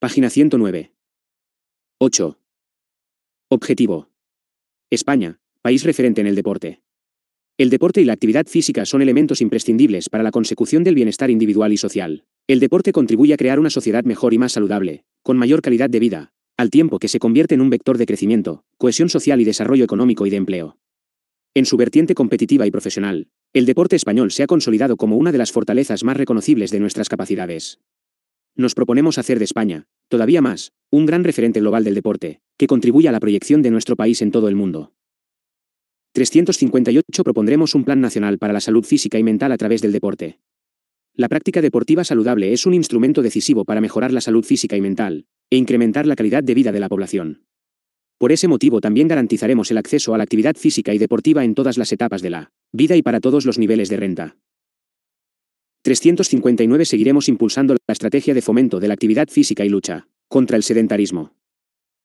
Página 109. 8. Objetivo. España, país referente en el deporte. El deporte y la actividad física son elementos imprescindibles para la consecución del bienestar individual y social. El deporte contribuye a crear una sociedad mejor y más saludable, con mayor calidad de vida, al tiempo que se convierte en un vector de crecimiento, cohesión social y desarrollo económico y de empleo. En su vertiente competitiva y profesional, el deporte español se ha consolidado como una de las fortalezas más reconocibles de nuestras capacidades nos proponemos hacer de España, todavía más, un gran referente global del deporte, que contribuya a la proyección de nuestro país en todo el mundo. 358 Propondremos un plan nacional para la salud física y mental a través del deporte. La práctica deportiva saludable es un instrumento decisivo para mejorar la salud física y mental, e incrementar la calidad de vida de la población. Por ese motivo también garantizaremos el acceso a la actividad física y deportiva en todas las etapas de la vida y para todos los niveles de renta. 359 Seguiremos impulsando la estrategia de fomento de la actividad física y lucha contra el sedentarismo.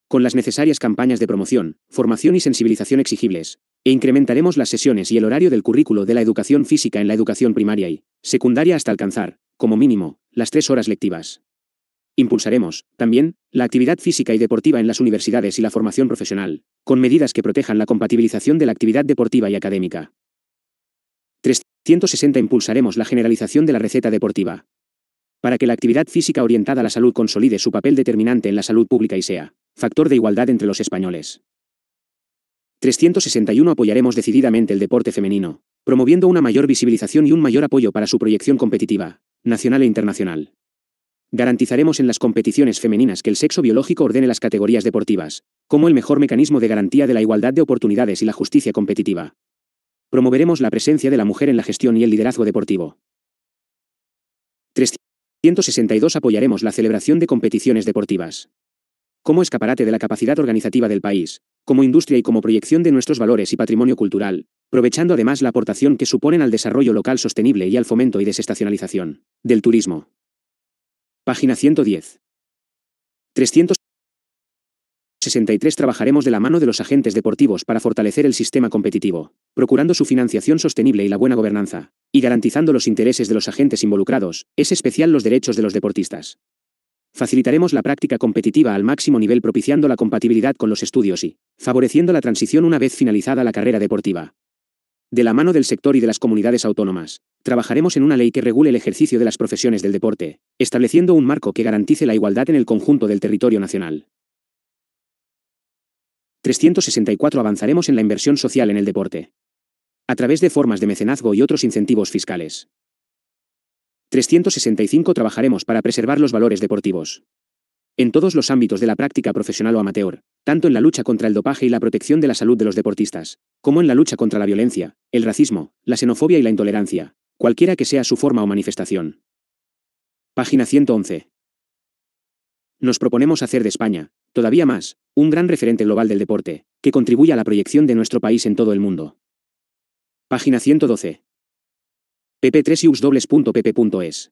Con las necesarias campañas de promoción, formación y sensibilización exigibles, e incrementaremos las sesiones y el horario del currículo de la educación física en la educación primaria y secundaria hasta alcanzar, como mínimo, las tres horas lectivas. Impulsaremos, también, la actividad física y deportiva en las universidades y la formación profesional, con medidas que protejan la compatibilización de la actividad deportiva y académica. 160 Impulsaremos la generalización de la receta deportiva. Para que la actividad física orientada a la salud consolide su papel determinante en la salud pública y sea factor de igualdad entre los españoles. 361 Apoyaremos decididamente el deporte femenino, promoviendo una mayor visibilización y un mayor apoyo para su proyección competitiva, nacional e internacional. Garantizaremos en las competiciones femeninas que el sexo biológico ordene las categorías deportivas, como el mejor mecanismo de garantía de la igualdad de oportunidades y la justicia competitiva, Promoveremos la presencia de la mujer en la gestión y el liderazgo deportivo. 362 Apoyaremos la celebración de competiciones deportivas. Como escaparate de la capacidad organizativa del país, como industria y como proyección de nuestros valores y patrimonio cultural, aprovechando además la aportación que suponen al desarrollo local sostenible y al fomento y desestacionalización del turismo. Página 110. 300 63 Trabajaremos de la mano de los agentes deportivos para fortalecer el sistema competitivo, procurando su financiación sostenible y la buena gobernanza, y garantizando los intereses de los agentes involucrados, es especial los derechos de los deportistas. Facilitaremos la práctica competitiva al máximo nivel propiciando la compatibilidad con los estudios y, favoreciendo la transición una vez finalizada la carrera deportiva. De la mano del sector y de las comunidades autónomas, trabajaremos en una ley que regule el ejercicio de las profesiones del deporte, estableciendo un marco que garantice la igualdad en el conjunto del territorio nacional. 364 Avanzaremos en la inversión social en el deporte. A través de formas de mecenazgo y otros incentivos fiscales. 365 Trabajaremos para preservar los valores deportivos. En todos los ámbitos de la práctica profesional o amateur, tanto en la lucha contra el dopaje y la protección de la salud de los deportistas, como en la lucha contra la violencia, el racismo, la xenofobia y la intolerancia, cualquiera que sea su forma o manifestación. Página 111. Nos proponemos hacer de España, todavía más, un gran referente global del deporte, que contribuya a la proyección de nuestro país en todo el mundo. Página 112. pp 3